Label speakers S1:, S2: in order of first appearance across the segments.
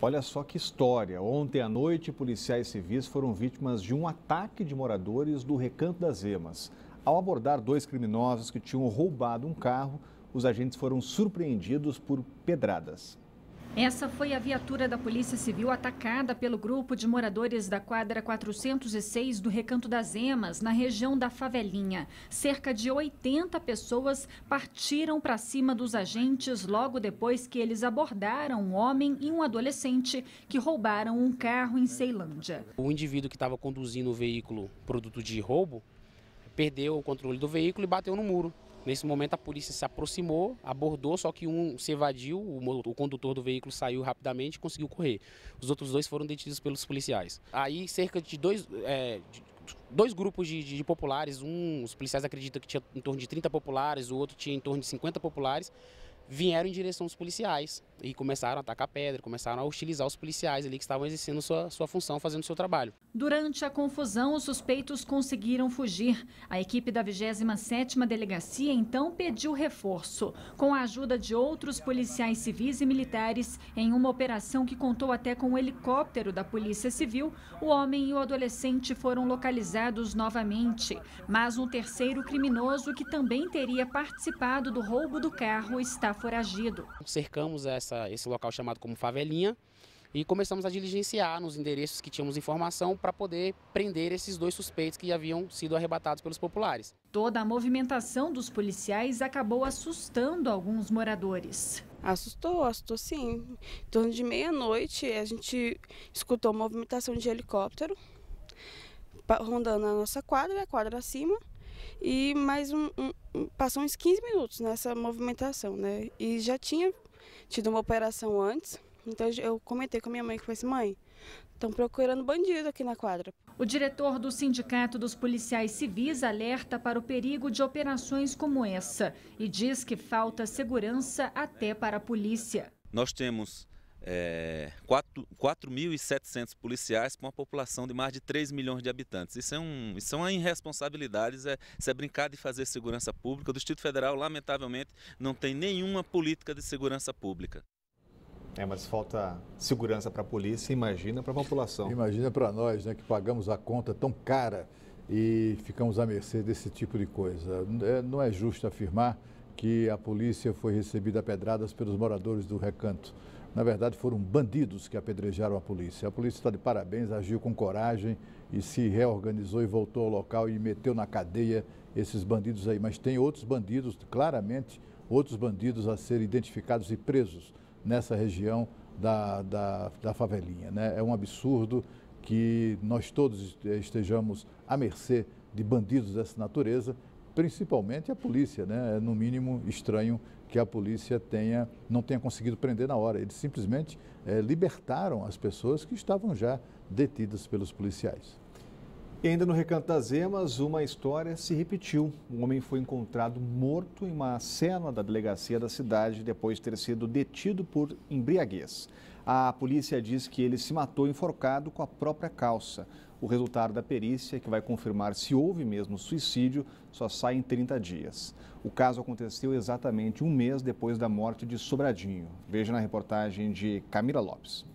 S1: Olha só que história. Ontem à noite, policiais civis foram vítimas de um ataque de moradores do Recanto das Emas. Ao abordar dois criminosos que tinham roubado um carro, os agentes foram surpreendidos por pedradas.
S2: Essa foi a viatura da Polícia Civil atacada pelo grupo de moradores da quadra 406 do Recanto das Emas, na região da Favelinha. Cerca de 80 pessoas partiram para cima dos agentes logo depois que eles abordaram um homem e um adolescente que roubaram um carro em Ceilândia.
S3: O indivíduo que estava conduzindo o veículo produto de roubo perdeu o controle do veículo e bateu no muro. Nesse momento a polícia se aproximou, abordou, só que um se evadiu, o, condutor do veículo saiu rapidamente e conseguiu correr. Os outros dois foram detidos pelos policiais. Aí cerca de dois, é, dois grupos de, de, de, populares, um, os policiais acreditam que tinha em torno de 30 populares, o outro tinha em torno de 50 populares, vieram em direção aos policiais e começaram a atacar pedra, começaram a hostilizar os policiais ali que estavam exercendo sua, sua função, fazendo seu trabalho.
S2: Durante a confusão, os suspeitos conseguiram fugir. A equipe da 27ª Delegacia então pediu reforço, com a ajuda de outros policiais civis e militares, em uma operação que contou até com o um helicóptero da Polícia Civil, o homem e o adolescente foram localizados novamente. Mas um terceiro criminoso que também teria participado do roubo do carro está
S3: foragido. Cercamos essa, esse local chamado como favelinha e começamos a diligenciar nos endereços que tínhamos informação para poder prender esses dois suspeitos que haviam sido arrebatados pelos populares.
S2: Toda a movimentação dos policiais acabou assustando alguns
S3: moradores. Assustou, assustou sim. Em torno de meia-noite a gente escutou movimentação de helicóptero rondando a nossa quadra, a quadra acima, e mais um passou uns 15 minutos nessa movimentação, né? E já tinha tido uma operação antes, então eu comentei com a minha mãe que foi assim, mãe,
S2: estão procurando bandido aqui na quadra. O diretor do Sindicato dos Policiais Civis alerta para o perigo de operações como essa e diz que falta segurança até para a polícia.
S3: Nós temos é, 4.700 policiais para uma população de mais de 3 milhões de habitantes. Isso, é um, isso são é irresponsabilidades, é, isso é brincar de fazer segurança pública. O Distrito Federal, lamentavelmente, não tem nenhuma política de segurança pública.
S1: É, mas falta segurança para a polícia, imagina para a
S4: população. Imagina para nós, né, que pagamos a conta tão cara e ficamos à mercê desse tipo de coisa. É, não é justo afirmar que a polícia foi recebida a pedradas pelos moradores do recanto. Na verdade, foram bandidos que apedrejaram a polícia. A polícia está de parabéns, agiu com coragem e se reorganizou e voltou ao local e meteu na cadeia esses bandidos aí. Mas tem outros bandidos, claramente, outros bandidos a serem identificados e presos nessa região da, da, da favelinha. Né? É um absurdo que nós todos estejamos à mercê de bandidos dessa natureza principalmente a polícia, né? É no mínimo estranho que a polícia tenha não tenha conseguido prender na hora. Eles simplesmente é, libertaram as pessoas que estavam já detidas pelos policiais. E ainda no Recanto das Emas, uma história
S1: se repetiu. Um homem foi encontrado morto em uma cela da delegacia da cidade depois de ter sido detido por embriaguez. A polícia diz que ele se matou enforcado com a própria calça. O resultado da perícia, que vai confirmar se houve mesmo suicídio, só sai em 30 dias. O caso aconteceu exatamente um mês depois da morte de Sobradinho. Veja na reportagem de Camila Lopes.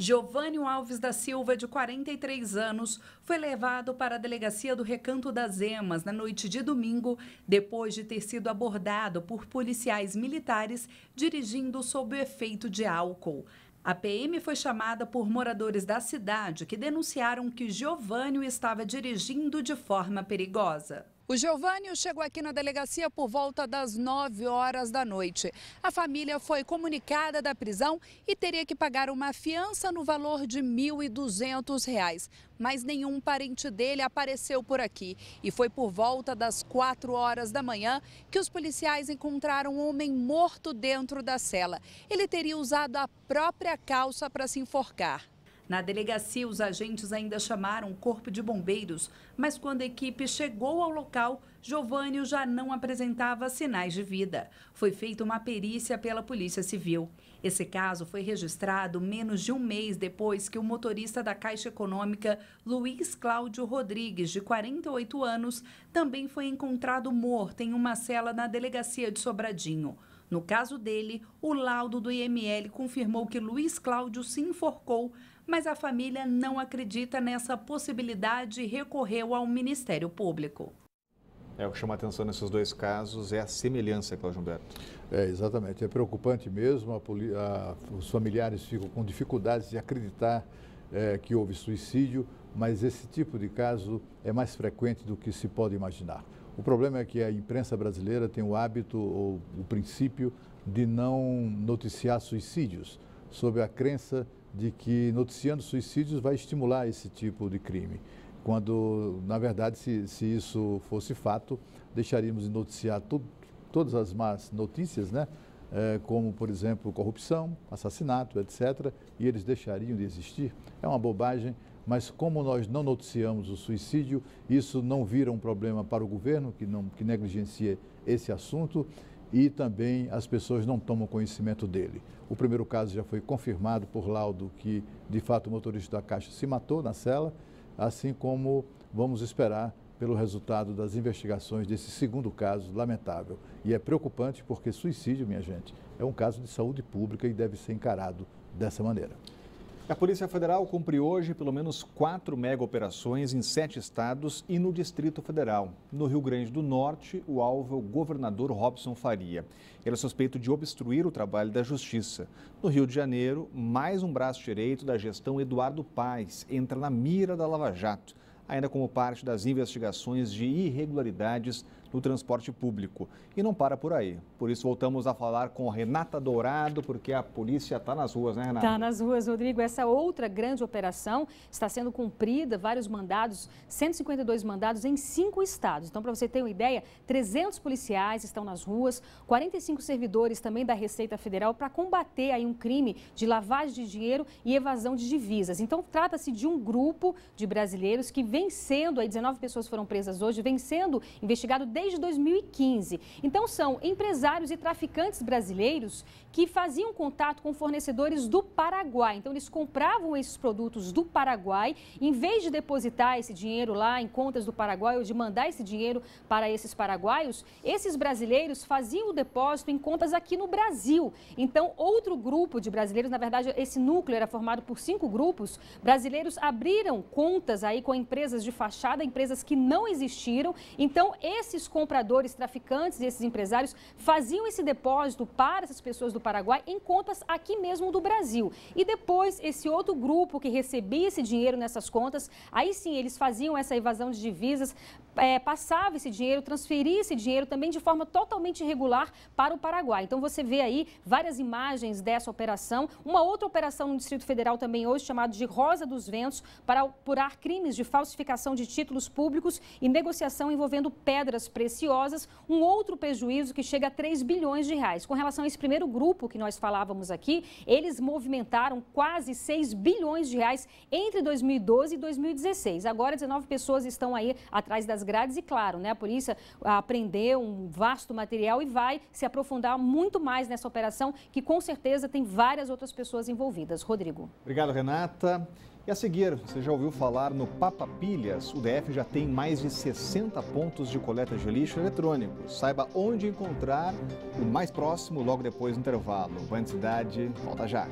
S3: Giovânio Alves da Silva, de 43 anos, foi levado para a delegacia do Recanto das Emas na noite de domingo, depois de ter sido abordado por policiais militares dirigindo sob o efeito de álcool. A PM foi chamada por moradores da cidade que denunciaram que Giovânio estava dirigindo de forma perigosa. O Giovânio chegou aqui na delegacia por volta das 9 horas da noite. A família foi comunicada da prisão e teria que pagar uma fiança no valor de R$ 1.200. Mas nenhum parente dele apareceu por aqui. E foi por volta das 4 horas da manhã que os policiais encontraram um homem morto dentro da cela. Ele teria usado a própria calça para se enforcar. Na delegacia, os agentes ainda chamaram o corpo de bombeiros, mas quando a equipe chegou ao local, Giovânio já não apresentava sinais de vida. Foi feita uma perícia pela Polícia Civil. Esse caso foi registrado menos de um mês depois que o motorista da Caixa Econômica, Luiz Cláudio Rodrigues, de 48 anos, também foi encontrado morto em uma cela na delegacia de Sobradinho. No caso dele, o laudo do IML confirmou que Luiz Cláudio se enforcou mas a família não acredita nessa possibilidade e recorreu ao Ministério Público.
S4: É o que chama a atenção nesses dois casos é a semelhança, Cláudio Humberto. É, exatamente. É preocupante mesmo. A, a, os familiares ficam com dificuldades de acreditar é, que houve suicídio, mas esse tipo de caso é mais frequente do que se pode imaginar. O problema é que a imprensa brasileira tem o hábito ou o princípio de não noticiar suicídios, sob a crença de que noticiando suicídios vai estimular esse tipo de crime. Quando, na verdade, se, se isso fosse fato, deixaríamos de noticiar to, todas as más notícias, né? É, como, por exemplo, corrupção, assassinato, etc., e eles deixariam de existir. É uma bobagem, mas como nós não noticiamos o suicídio, isso não vira um problema para o governo, que, não, que negligencia esse assunto, e também as pessoas não tomam conhecimento dele. O primeiro caso já foi confirmado por laudo que, de fato, o motorista da Caixa se matou na cela, assim como vamos esperar pelo resultado das investigações desse segundo caso lamentável. E é preocupante porque suicídio, minha gente, é um caso de saúde pública e deve ser encarado dessa maneira.
S1: A Polícia Federal cumpre hoje pelo menos quatro mega operações em sete estados e no Distrito Federal. No Rio Grande do Norte, o alvo é o governador Robson Faria. Ele é suspeito de obstruir o trabalho da Justiça. No Rio de Janeiro, mais um braço direito da gestão Eduardo Paes entra na mira da Lava Jato, ainda como parte das investigações de irregularidades no transporte público. E não para por aí. Por isso, voltamos a falar com Renata Dourado, porque a polícia está nas ruas, né, Renata? Está
S5: nas ruas, Rodrigo. Essa outra grande operação está sendo cumprida, vários mandados, 152 mandados em cinco estados. Então, para você ter uma ideia, 300 policiais estão nas ruas, 45 servidores também da Receita Federal para combater aí um crime de lavagem de dinheiro e evasão de divisas. Então, trata-se de um grupo de brasileiros que vem sendo, aí 19 pessoas foram presas hoje, vem sendo investigado desde 2015. Então, são empresários e traficantes brasileiros que faziam contato com fornecedores do Paraguai. Então, eles compravam esses produtos do Paraguai, em vez de depositar esse dinheiro lá em contas do Paraguai ou de mandar esse dinheiro para esses paraguaios, esses brasileiros faziam o depósito em contas aqui no Brasil. Então, outro grupo de brasileiros, na verdade, esse núcleo era formado por cinco grupos, brasileiros abriram contas aí com empresas de fachada, empresas que não existiram. Então, esses compradores, traficantes e esses empresários faziam esse depósito para essas pessoas do Paraguai em contas aqui mesmo do Brasil. E depois, esse outro grupo que recebia esse dinheiro nessas contas, aí sim eles faziam essa evasão de divisas é, passava esse dinheiro, transferia esse dinheiro também de forma totalmente irregular para o Paraguai. Então você vê aí várias imagens dessa operação. Uma outra operação no Distrito Federal também hoje, chamada de Rosa dos Ventos, para apurar crimes de falsificação de títulos públicos e negociação envolvendo pedras preciosas. Um outro prejuízo que chega a 3 bilhões de reais. Com relação a esse primeiro grupo que nós falávamos aqui, eles movimentaram quase 6 bilhões de reais entre 2012 e 2016. Agora 19 pessoas estão aí atrás das grades e, claro, né, a polícia ah, aprendeu um vasto material e vai se aprofundar muito mais nessa operação, que com certeza tem várias outras pessoas envolvidas. Rodrigo.
S1: Obrigado, Renata. E a seguir, você já ouviu falar no Papa Pilhas? O DF já tem mais de 60 pontos de coleta de lixo eletrônico. Saiba onde encontrar o mais próximo logo depois do intervalo. Boa cidade, volta já.